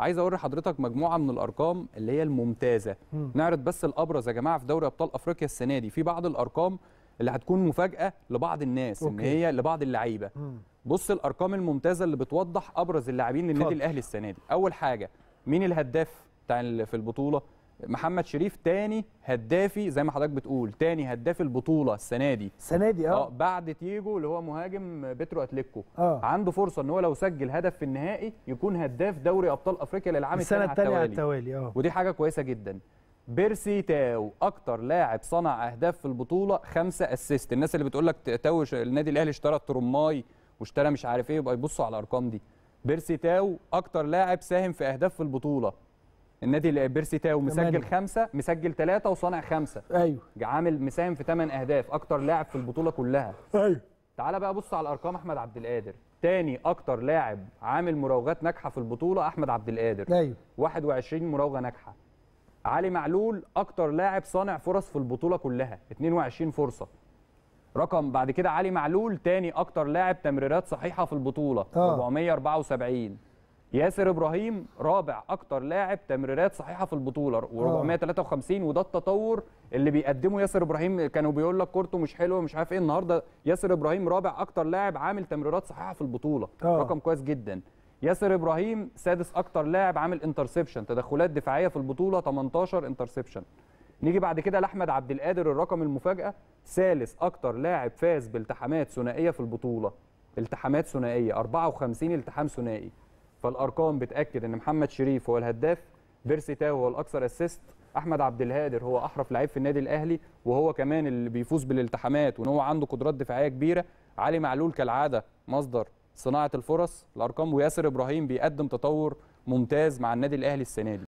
عايز اوري حضرتك مجموعه من الارقام اللي هي الممتازه م. نعرض بس الابرز يا جماعه في دوري ابطال افريقيا السنه دي في بعض الارقام اللي هتكون مفاجاه لبعض الناس أوكي. ان هي لبعض اللعيبه بص الارقام الممتازه اللي بتوضح ابرز اللاعبين للنادي الاهلي السنه دي اول حاجه مين الهداف بتاع في البطوله محمد شريف تاني هدافي زي ما حضرتك بتقول تاني هداف البطوله السنه دي السنه دي اه, آه، بعد تيجو اللي هو مهاجم بترو اتليكو آه. عنده فرصه ان هو لو سجل هدف في النهائي يكون هداف دوري ابطال افريقيا للعام السنه الثانيه على التوالي اه ودي حاجه كويسه جدا بيرسي تاو اكتر لاعب صنع اهداف في البطوله خمسة اسيست الناس اللي بتقول لك تاو النادي الاهلي اشترى ترماي واشترى مش عارف ايه يبقى يبصوا على الارقام دي بيرسي تاو اكتر لاعب ساهم في اهداف في البطوله النادي بيرسي تاو مسجل خمسه مسجل ثلاثه وصانع خمسه ايوه عامل مساهم في ثمان اهداف اكتر لاعب في البطوله كلها ايوه تعال بقى بص على الارقام احمد عبد القادر تاني اكتر لاعب عامل مراوغات ناجحه في البطوله احمد عبد القادر ايوه 21 مراوغه ناجحه علي معلول اكتر لاعب صانع فرص في البطوله كلها 22 فرصه رقم بعد كده علي معلول تاني اكتر لاعب تمريرات صحيحه في البطوله أوه. 474 ياسر ابراهيم رابع اكتر لاعب تمريرات صحيحه في البطوله و453 وده التطور اللي بيقدمه ياسر ابراهيم كانوا بيقول لك كورته مش حلوه مش عارف ايه النهارده ياسر ابراهيم رابع اكتر لاعب عامل تمريرات صحيحه في البطوله أوه. رقم كويس جدا ياسر ابراهيم سادس اكتر لاعب عامل انترسبشن تدخلات دفاعيه في البطوله 18 انترسبشن نيجي بعد كده لاحمد عبد القادر الرقم المفاجاه ثالث اكتر لاعب فاز بالتحامات ثنائيه في البطوله التحامات ثنائيه 54 التحام ثنائي فالارقام بتاكد ان محمد شريف هو الهداف بيرسي تاو هو الاكثر اسيست احمد عبد الهادر هو احرف لعيب في النادي الاهلي وهو كمان اللي بيفوز بالالتحامات وان هو عنده قدرات دفاعيه كبيره علي معلول كالعاده مصدر صناعه الفرص الارقام وياسر ابراهيم بيقدم تطور ممتاز مع النادي الاهلي السنه دي